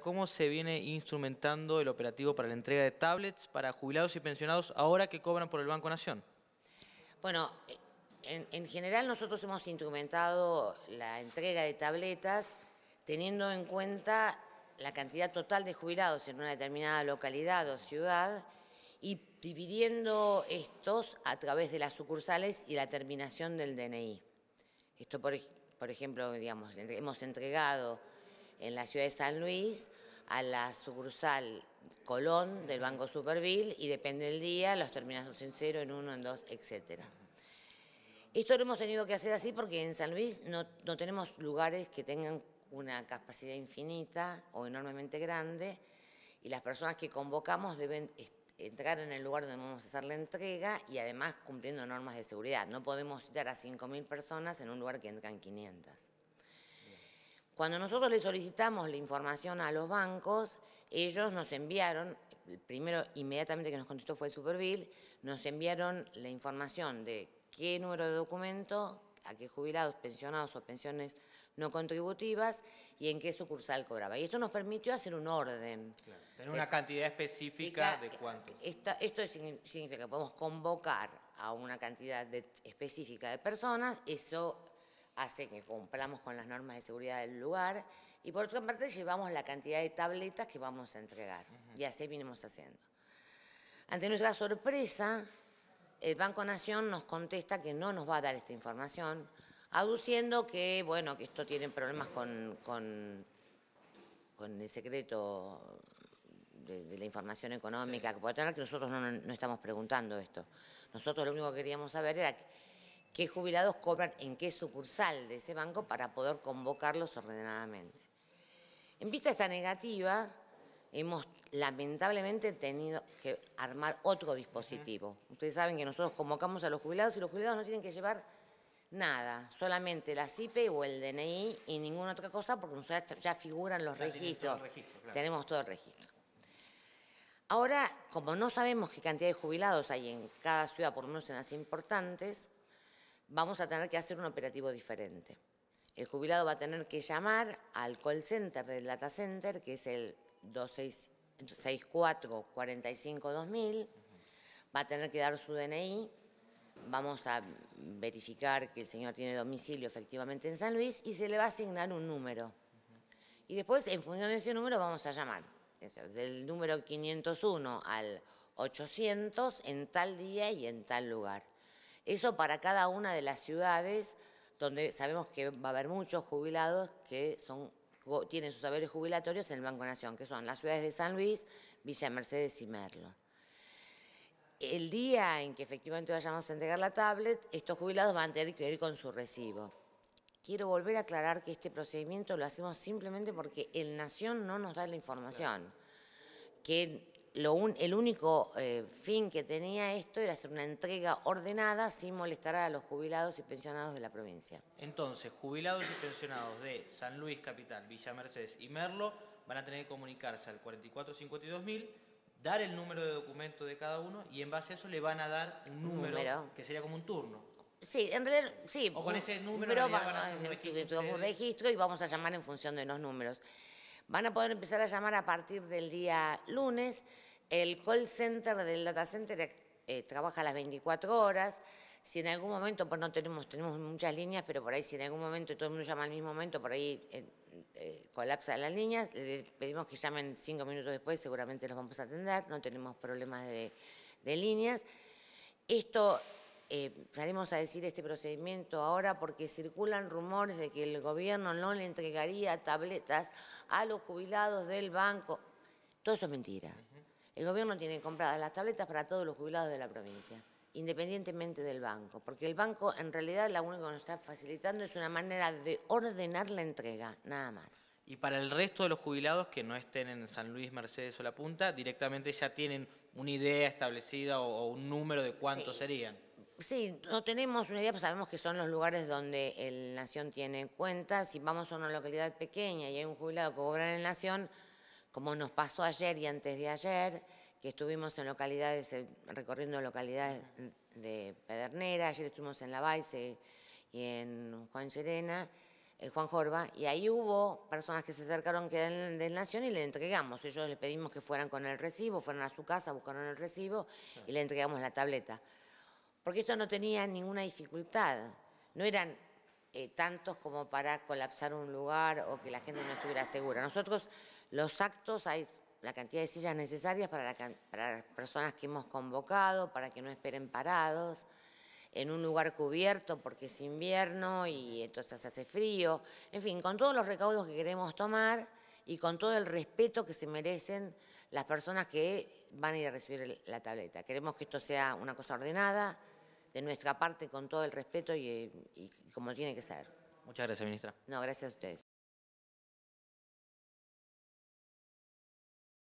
¿Cómo se viene instrumentando el operativo para la entrega de tablets para jubilados y pensionados ahora que cobran por el Banco Nación? Bueno, en, general nosotros hemos instrumentado la entrega de tabletas teniendo en cuenta la cantidad total de jubilados en una determinada localidad o ciudad y dividiendo estos a través de las sucursales y la terminación del DNI. Esto, por, por ejemplo, digamos, hemos entregado en la ciudad de San Luis, a la sucursal Colón del Banco Superville y depende del día, los terminados en cero, en uno, en dos, etcétera. Esto lo hemos tenido que hacer así porque en San Luis no, no tenemos lugares que tengan una capacidad infinita o enormemente grande y las personas que convocamos deben entrar en el lugar donde vamos a hacer la entrega y además cumpliendo normas de seguridad. No podemos citar a 5.000 personas en un lugar que entran 500. Cuando nosotros le solicitamos la información a los bancos, ellos nos enviaron, el primero inmediatamente que nos contestó fue Supervil, nos enviaron la información de qué número de documento, a qué jubilados, pensionados o pensiones no contributivas y en qué sucursal cobraba. Y esto nos permitió hacer un orden. tener una eh, cantidad específica de cuánto. esto significa que podemos convocar a una cantidad específica de personas, eso hace que cumplamos con las normas de seguridad del lugar y por otra parte llevamos la cantidad de tabletas que vamos a entregar y así vinimos haciendo. Ante nuestra sorpresa, el Banco Nación nos contesta que no nos va a dar esta información, aduciendo que, bueno, que esto tiene problemas con, con, el secreto de, la información económica que puede tener, que nosotros no, no, estamos preguntando esto. Nosotros lo único que queríamos saber era... Que, qué jubilados cobran en qué sucursal de ese banco para poder convocarlos ordenadamente. En vista de esta negativa, hemos lamentablemente tenido que armar otro dispositivo. Ustedes saben que nosotros convocamos a los jubilados y los jubilados no tienen que llevar nada, solamente la CIPE o el DNI y ninguna otra cosa porque nosotros ya figuran los registros. Tenemos todo el registro. Ahora, como no sabemos qué cantidad de jubilados hay en cada ciudad, por lo menos en las importantes, vamos a tener que hacer un operativo diferente. El jubilado va a tener que llamar al call center del data center, que es el 264 2000 va a tener que dar su DNI, vamos a verificar que el señor tiene domicilio efectivamente en San Luis y se le va a asignar un número. Y después, en función de ese número, vamos a llamar. del número 501 al 800 en tal día y en tal lugar. Eso para cada una de las ciudades donde sabemos que va a haber muchos jubilados que son, tienen sus saberes jubilatorios en el Banco Nación, que son las ciudades de San Luis, Villa Mercedes y Merlo. El día en que efectivamente vayamos a entregar la tablet, estos jubilados van a tener que ir con su recibo. Quiero volver a aclarar que este procedimiento lo hacemos simplemente porque el Nación no nos da la información. Que el único eh, fin que tenía esto era hacer una entrega ordenada sin molestar a los jubilados y pensionados de la provincia. Entonces, jubilados y pensionados de San Luis Capital, Villa Mercedes y Merlo van a tener que comunicarse al 4452.000, dar el número de documento de cada uno y en base a eso le van a dar un número, que sería como un turno. Sí, en realidad, sí. O con ese número, vamos van a hacer un eh, registro, un registro y vamos a llamar en función de los números. Van a poder empezar a llamar a partir del día lunes. El call center del data center eh, trabaja las 24 horas. Si en algún momento, pues no tenemos, tenemos muchas líneas, pero por ahí si en algún momento todo el mundo llama al mismo momento, por ahí eh, eh, colapsa las líneas, le pedimos que llamen cinco minutos después, seguramente los vamos a atender, no tenemos problemas de, de líneas. Esto eh, salimos a decir este procedimiento ahora porque circulan rumores de que el gobierno no le entregaría tabletas a los jubilados del banco. Todo eso es mentira. El gobierno tiene compradas las tabletas para todos los jubilados de la provincia, independientemente del banco, porque el banco en realidad lo único que nos está facilitando es una manera de ordenar la entrega, nada más. Y para el resto de los jubilados que no estén en San Luis, Mercedes o La Punta, directamente ya tienen una idea establecida o, un número de cuántos serían. Sí, no tenemos una idea, pero pues sabemos que son los lugares donde el Nación tiene cuenta. Si vamos a una localidad pequeña y hay un jubilado que cobra en el Nación, como nos pasó ayer y antes de ayer, que estuvimos en localidades, eh, recorriendo localidades de Pedernera, ayer estuvimos en La Baice y en Juan Serena, en eh, Juan Jorba, y ahí hubo personas que se acercaron que eran del Nación y le entregamos. Ellos les pedimos que fueran con el recibo, fueron a su casa, buscaron el recibo y le entregamos la tableta porque esto no tenía ninguna dificultad. No eran eh, tantos como para colapsar un lugar o que la gente no estuviera segura. Nosotros los actos hay la cantidad de sillas necesarias para, para las personas que hemos convocado, para que no esperen parados, en un lugar cubierto porque es invierno y entonces hace frío. En fin, con todos los recaudos que queremos tomar y con todo el respeto que se merecen las personas que van a ir a recibir la tableta. Queremos que esto sea una cosa ordenada, de nuestra parte, con todo el respeto y, como tiene que ser. Muchas gracias, ministra. No, gracias a ustedes.